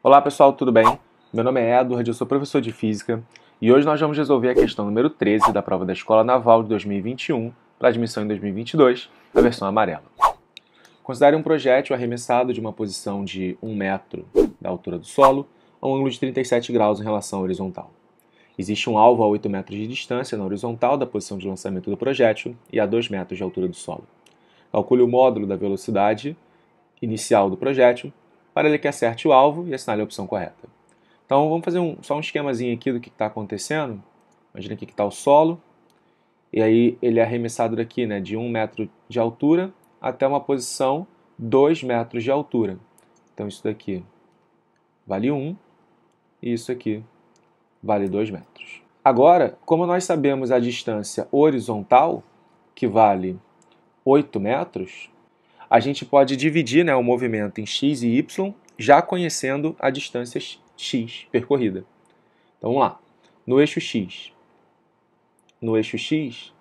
Olá pessoal, tudo bem? Meu nome é Edward, eu sou professor de Física e hoje nós vamos resolver a questão número 13 da prova da Escola Naval de 2021 para admissão em 2022, a versão amarela. Considere um projétil arremessado de uma posição de 1 metro da altura do solo a um ângulo de 37 graus em relação à horizontal. Existe um alvo a 8 metros de distância na horizontal da posição de lançamento do projétil e a 2 metros de altura do solo. Calcule o módulo da velocidade inicial do projétil para ele que acerte o alvo e assinale a opção correta. Então vamos fazer um, só um esquemazinho aqui do que está acontecendo. Imagina aqui que está o solo, e aí ele é arremessado daqui né, de 1 um metro de altura até uma posição 2 metros de altura. Então isso daqui vale 1 e isso aqui vale 2 metros. Agora, como nós sabemos a distância horizontal, que vale 8 metros, a gente pode dividir né, o movimento em x e y, já conhecendo a distância x percorrida. Então vamos lá. No eixo x, no eixo x,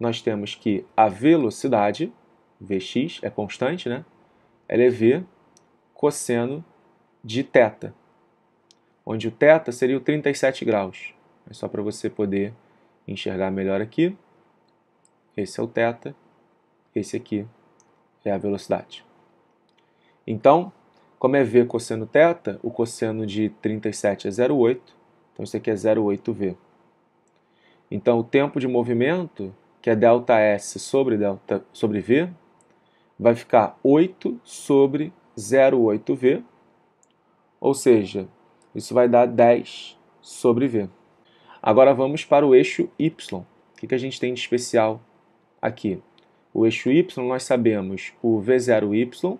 nós temos que a velocidade, vx é constante, né? Ela é v cosseno de θ, onde o θ seria o 37 graus. É só para você poder enxergar melhor aqui. Esse é o θ, esse aqui é a velocidade. Então, como é v cosseno θ, o cosseno de 37 é 0,8, então isso aqui é 0,8v. Então, o tempo de movimento, que é delta S sobre, delta, sobre V, vai ficar 8 sobre 0,8V, ou seja, isso vai dar 10 sobre V. Agora vamos para o eixo Y. O que a gente tem de especial aqui? O eixo Y, nós sabemos o V0Y,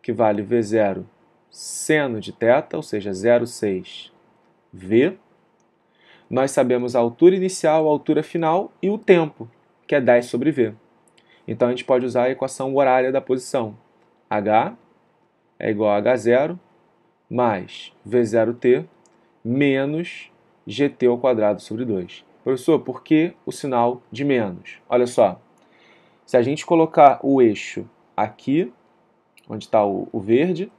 que vale V0 seno de θ, ou seja, 0,6 V. Nós sabemos a altura inicial, a altura final e o tempo, que é 10 sobre V. Então, a gente pode usar a equação horária da posição. H é igual a H0 mais V0T menos GT ao quadrado sobre 2. Professor, por que o sinal de menos? Olha só, se a gente colocar o eixo aqui, onde está o, o verde,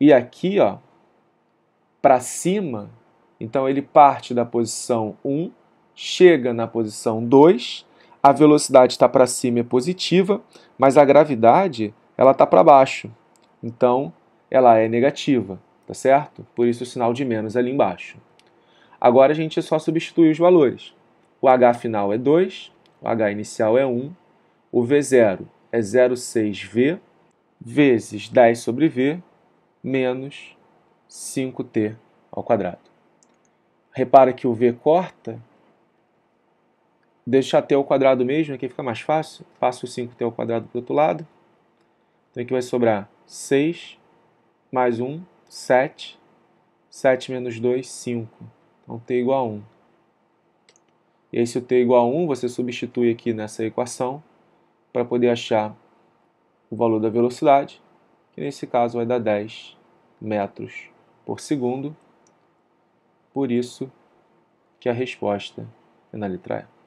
e aqui ó, para cima, então ele parte da posição 1, chega na posição 2, a velocidade está para cima é positiva, mas a gravidade ela está para baixo, então ela é negativa, tá certo? Por isso o sinal de menos ali embaixo. Agora a gente só substitui os valores. O H final é 2, o H inicial é 1 o V0 é 0,6V vezes 10 sobre V menos 5T ao quadrado. Repara que o V corta, deixa T ao quadrado mesmo, aqui fica mais fácil. Passo o 5T ao quadrado para o outro lado. Então aqui vai sobrar 6 mais 1, 7. 7 menos 2, 5. Então T igual a 1. E aí, se o T igual a 1, você substitui aqui nessa equação para poder achar o valor da velocidade, que nesse caso vai dar 10 metros por segundo. Por isso que a resposta é na letra E.